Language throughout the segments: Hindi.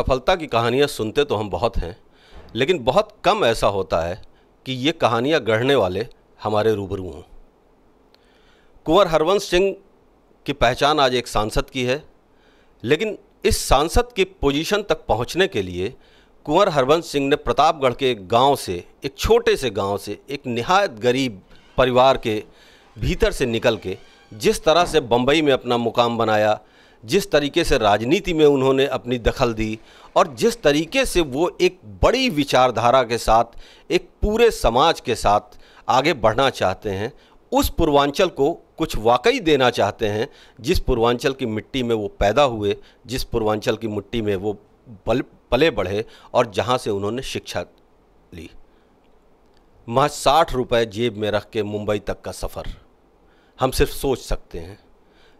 सफलता की कहानियाँ सुनते तो हम बहुत हैं लेकिन बहुत कम ऐसा होता है कि ये कहानियाँ गढ़ने वाले हमारे रूबरू हों कुंवर हरवंश सिंह की पहचान आज एक सांसद की है लेकिन इस सांसद की पोजीशन तक पहुंचने के लिए कुंवर हरवंश सिंह ने प्रतापगढ़ के एक गाँव से एक छोटे से गांव से एक नहायत गरीब परिवार के भीतर से निकल के जिस तरह से बम्बई में अपना मुकाम बनाया जिस तरीके से राजनीति में उन्होंने अपनी दखल दी और जिस तरीके से वो एक बड़ी विचारधारा के साथ एक पूरे समाज के साथ आगे बढ़ना चाहते हैं उस पूर्वांचल को कुछ वाकई देना चाहते हैं जिस पूर्वांचल की मिट्टी में वो पैदा हुए जिस पूर्वांचल की मिट्टी में वो बल, पले बढ़े और जहाँ से उन्होंने शिक्षा ली महज साठ रुपये जेब में रख के मुंबई तक का सफ़र हम सिर्फ सोच सकते हैं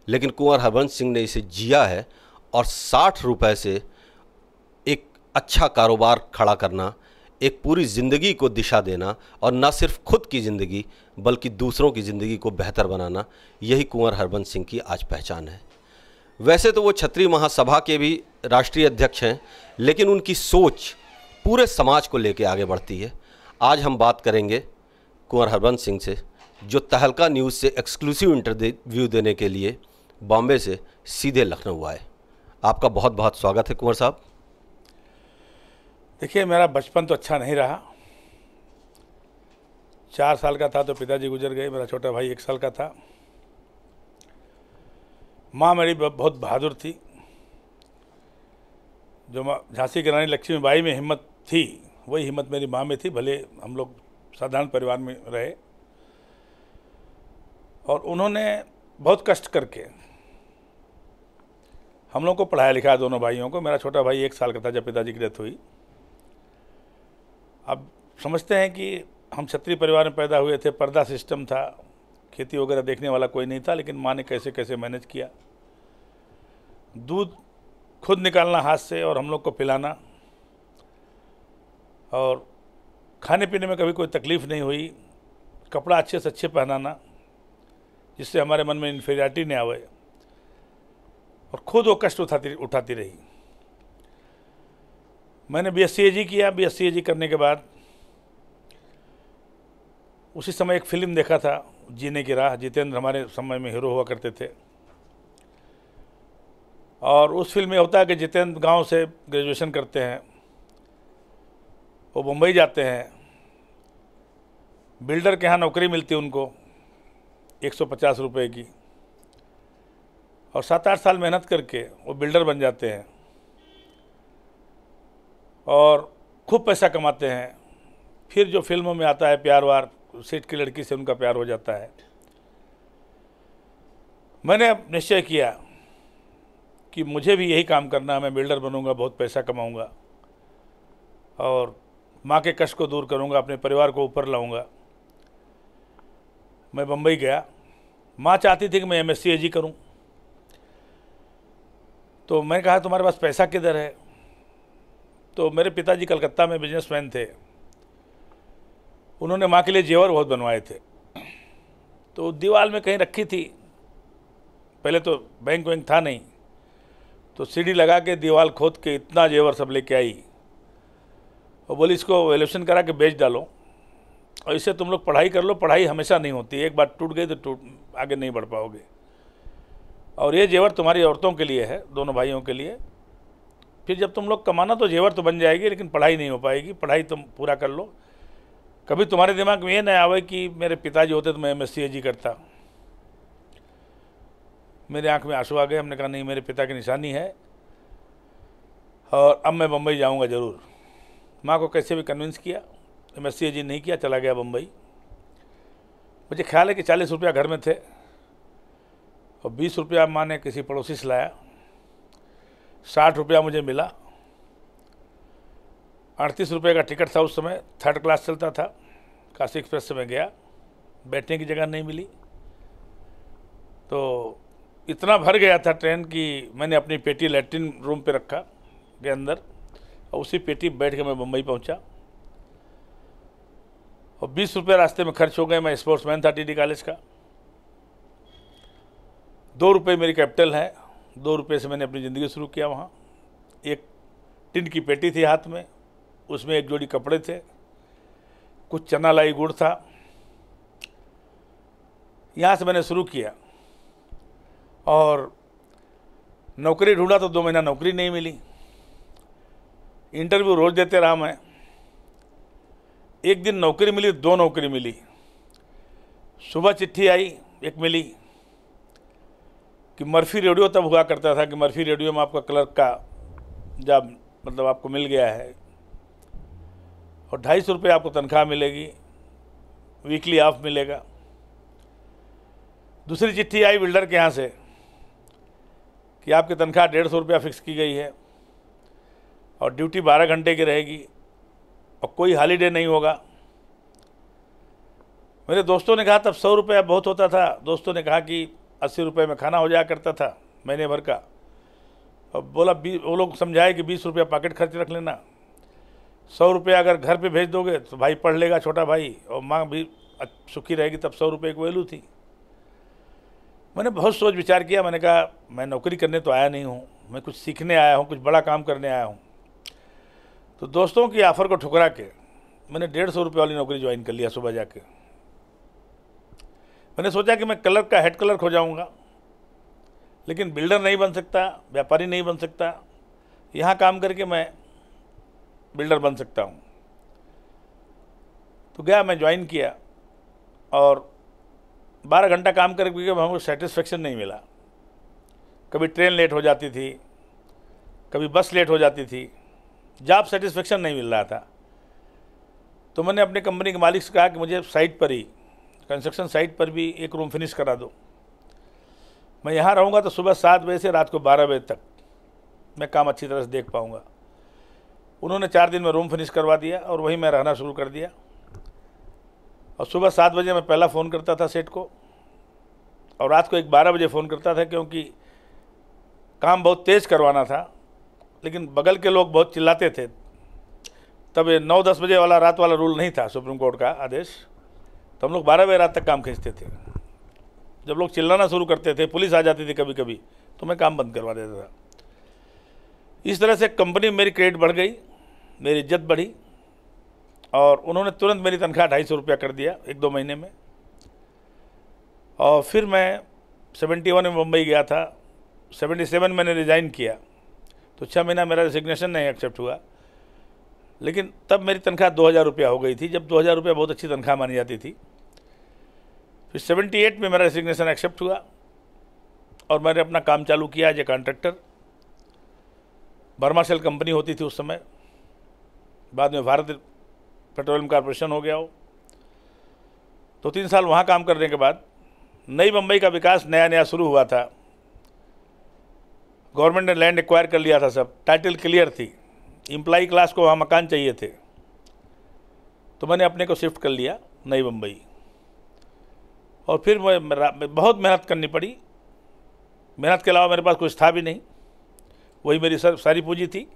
लेकिन कुंवर हरबंश सिंह ने इसे जिया है और साठ रुपये से एक अच्छा कारोबार खड़ा करना एक पूरी ज़िंदगी को दिशा देना और न सिर्फ खुद की ज़िंदगी बल्कि दूसरों की ज़िंदगी को बेहतर बनाना यही कुंवर हरबंश सिंह की आज पहचान है वैसे तो वो छत्री महासभा के भी राष्ट्रीय अध्यक्ष हैं लेकिन उनकी सोच पूरे समाज को लेकर आगे बढ़ती है आज हम बात करेंगे कुंवर हरबंश सिंह से जो तहलका न्यूज़ से एक्सक्लूसिव इंटरव्यू देने के लिए बॉम्बे से सीधे लखनऊ आए आपका बहुत बहुत स्वागत है कुंवर साहब देखिए मेरा बचपन तो अच्छा नहीं रहा चार साल का था तो पिताजी गुजर गए मेरा छोटा भाई एक साल का था माँ मेरी बहुत बहादुर थी जो माँ झांसी की रानी लक्ष्मीबाई में हिम्मत थी वही हिम्मत मेरी माँ में थी भले हम लोग साधारण परिवार में रहे और उन्होंने बहुत कष्ट करके हम लोग को पढ़ाया लिखा दोनों भाइयों को मेरा छोटा भाई एक साल का था जब पिताजी की डेथ हुई अब समझते हैं कि हम क्षत्रिय परिवार में पैदा हुए थे पर्दा सिस्टम था खेती वगैरह देखने वाला कोई नहीं था लेकिन माँ ने कैसे कैसे मैनेज किया दूध खुद निकालना हाथ से और हम लोग को पिलाना और खाने पीने में कभी कोई तकलीफ़ नहीं हुई कपड़ा अच्छे से अच्छे पहनाना जिससे हमारे मन में इन्फेरिटी नहीं आवे और खुद वो कष्ट उठाती उठाती रही मैंने बी एस किया बी एस करने के बाद उसी समय एक फिल्म देखा था जीने की राह जितेंद्र हमारे समय में हीरो हुआ करते थे और उस फिल्म में होता है कि जितेंद्र गांव से ग्रेजुएशन करते हैं वो मुंबई जाते हैं बिल्डर के यहाँ नौकरी मिलती उनको एक सौ पचास रुपये की और सात आठ साल मेहनत करके वो बिल्डर बन जाते हैं और खूब पैसा कमाते हैं फिर जो फिल्मों में आता है प्यार वार सेठ की लड़की से उनका प्यार हो जाता है मैंने निश्चय किया कि मुझे भी यही काम करना है मैं बिल्डर बनूंगा बहुत पैसा कमाऊंगा और माँ के कष्ट को दूर करूंगा अपने परिवार को ऊपर लाऊंगा मैं बम्बई गया माँ चाहती थी कि मैं एम एस सी करूं तो मैंने कहा तुम्हारे पास पैसा किधर है तो मेरे पिताजी कलकत्ता में बिजनेसमैन थे उन्होंने माँ के लिए जेवर बहुत बनवाए थे तो दीवार में कहीं रखी थी पहले तो बैंक वैंक था नहीं तो सीढ़ी लगा के दीवार खोद के इतना जेवर सब लेके आई और बोली इसको वैल्यूशन करा के बेच डालो और इससे तुम लोग पढ़ाई कर लो पढ़ाई हमेशा नहीं होती एक बार टूट गई तो टूट आगे नहीं बढ़ पाओगे और ये जेवर तुम्हारी औरतों के लिए है दोनों भाइयों के लिए फिर जब तुम लोग कमाना तो जेवर तो बन जाएगी लेकिन पढ़ाई नहीं हो पाएगी पढ़ाई तुम पूरा कर लो कभी तुम्हारे दिमाग में ये नहीं आवे कि मेरे पिताजी होते तो मैं एम एस करता मेरे आंख में आंसू आ गए हमने कहा नहीं मेरे पिता की निशानी है और अब मैं बम्बई जाऊँगा ज़रूर माँ को कैसे भी कन्विंस किया एम एस नहीं किया चला गया बम्बई मुझे ख्याल है कि चालीस रुपया घर में थे और बीस रुपया माँ ने किसी पड़ोसी से लाया साठ रुपया मुझे मिला अड़तीस रुपये का टिकट था उस समय थर्ड क्लास चलता था काशी एक्सप्रेस से मैं गया बैठने की जगह नहीं मिली तो इतना भर गया था ट्रेन कि मैंने अपनी पेटी लेट्रिन रूम पे रखा के अंदर और उसी पेटी बैठ के मैं मुंबई पहुंचा और बीस रुपये रास्ते में खर्च हो गए मैं स्पोर्ट्समैन था टी कॉलेज का दो रुपये मेरी कैपिटल है दो रुपये से मैंने अपनी ज़िंदगी शुरू किया वहाँ एक टिन की पेटी थी हाथ में उसमें एक जोड़ी कपड़े थे कुछ चना लाई गुड़ था यहाँ से मैंने शुरू किया और नौकरी ढूंढा तो दो महीना नौकरी नहीं मिली इंटरव्यू रोज़ देते रहा मैं एक दिन नौकरी मिली दो नौकरी मिली सुबह चिट्ठी आई एक मिली कि मर्फी रेडियो तब हुआ करता था कि मर्फी रेडियो में आपका क्लर्क का जब मतलब आपको मिल गया है और ढाई सौ रुपये आपको तनख्वाह मिलेगी वीकली ऑफ मिलेगा दूसरी चिट्ठी आई बिल्डर के यहाँ से कि आपकी तनख्वाह डेढ़ सौ रुपया फिक्स की गई है और ड्यूटी बारह घंटे की रहेगी और कोई हॉलीडे नहीं होगा मेरे दोस्तों ने कहा तब सौ रुपया बहुत होता था दोस्तों ने कहा कि अस्सी रुपये में खाना हो जाया करता था महीने भर का और बोला बी वो लोग समझाए कि बीस रुपया पॉकेट खर्च रख लेना सौ रुपये अगर घर पे भेज दोगे तो भाई पढ़ लेगा छोटा भाई और माँ भी सुखी रहेगी तब सौ रुपये की वैल्यू थी मैंने बहुत सोच विचार किया मैंने कहा मैं नौकरी करने तो आया नहीं हूँ मैं कुछ सीखने आया हूँ कुछ बड़ा काम करने आया हूँ तो दोस्तों की आफ़र को ठुकरा के मैंने डेढ़ सौ रुपये वाली नौकरी ज्वाइन कर लिया सुबह जाके मैंने सोचा कि मैं कलर का हेड कलर हो जाऊँगा लेकिन बिल्डर नहीं बन सकता व्यापारी नहीं बन सकता यहाँ काम करके मैं बिल्डर बन सकता हूँ तो गया मैं ज्वाइन किया और 12 घंटा काम करके हमको सेटिस्फेक्शन नहीं मिला कभी ट्रेन लेट हो जाती थी कभी बस लेट हो जाती थी जॉब सेटिस्फेक्शन नहीं मिल रहा था तो मैंने अपने कंपनी के मालिक से कहा कि मुझे साइट पर ही कंस्ट्रक्शन साइट पर भी एक रूम फिनिश करा दो मैं यहाँ रहूँगा तो सुबह सात बजे से रात को बारह बजे तक मैं काम अच्छी तरह से देख पाऊँगा उन्होंने चार दिन में रूम फिनिश करवा दिया और वहीं मैं रहना शुरू कर दिया और सुबह सात बजे मैं पहला फ़ोन करता था सेठ को और रात को एक बारह बजे फ़ोन करता था क्योंकि काम बहुत तेज़ करवाना था लेकिन बगल के लोग बहुत चिल्लाते थे तब नौ दस बजे वाला रात वाला रूल नहीं था सुप्रीम कोर्ट का आदेश तो हम लोग बारह बजे रात तक काम खींचते थे जब लोग चिल्लाना शुरू करते थे पुलिस आ जाती थी कभी कभी तो मैं काम बंद करवा देता था इस तरह से कंपनी मेरी क्रेडिट बढ़ गई मेरी इज्जत बढ़ी और उन्होंने तुरंत मेरी तनख्वाह ढाई सौ रुपया कर दिया एक दो महीने में और फिर मैं सेवेंटी वन में मुंबई गया था सेवेंटी सेवन मैंने रिज़ाइन किया तो छः महीना मेरा रिजिग्नेशन नहीं एक्सेप्ट हुआ लेकिन तब मेरी तनख्वाह दो हज़ार रुपया हो गई थी जब दो हज़ार रुपया बहुत अच्छी तनख्वाह मानी जाती थी फिर तो 78 में मेरा रेजिग्नेशन एक्सेप्ट हुआ और मैंने अपना काम चालू किया as a contractor Burma shell company होती थी उस समय बाद में भारत पेट्रोलियम कॉरपोरेशन हो गया हो दो तो तीन साल वहाँ काम करने के बाद नई बम्बई का विकास नया नया शुरू हुआ था गवर्नमेंट ने लैंड एक्वायर कर लिया था सब टाइटल क्लियर थी इम्प्लाई क्लास को वहाँ मकान चाहिए थे तो मैंने अपने को शिफ्ट कर लिया नई बम्बई और फिर मुझे बहुत मेहनत करनी पड़ी मेहनत के अलावा मेरे पास कुछ था भी नहीं वही मेरी सर सारी पूंजी थी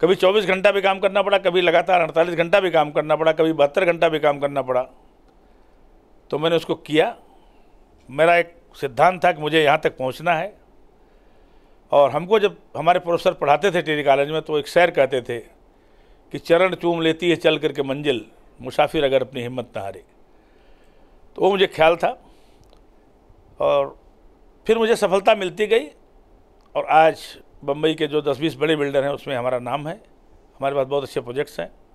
कभी 24 घंटा भी काम करना पड़ा कभी लगातार अड़तालीस घंटा भी काम करना पड़ा कभी बहत्तर घंटा भी काम करना पड़ा तो मैंने उसको किया मेरा एक सिद्धांत था कि मुझे यहाँ तक पहुँचना है और हमको जब हमारे प्रोफेसर पढ़ाते थे टेरी कॉलेज में तो एक सैर कहते थे कि चरण चूम लेती है चल करके मंजिल मुसाफिर अगर अपनी हिम्मत न हारे तो वो मुझे ख्याल था और फिर मुझे सफलता मिलती गई और आज बम्बई के जो दस बीस बड़े बिल्डर हैं उसमें हमारा नाम है हमारे पास बहुत अच्छे प्रोजेक्ट्स हैं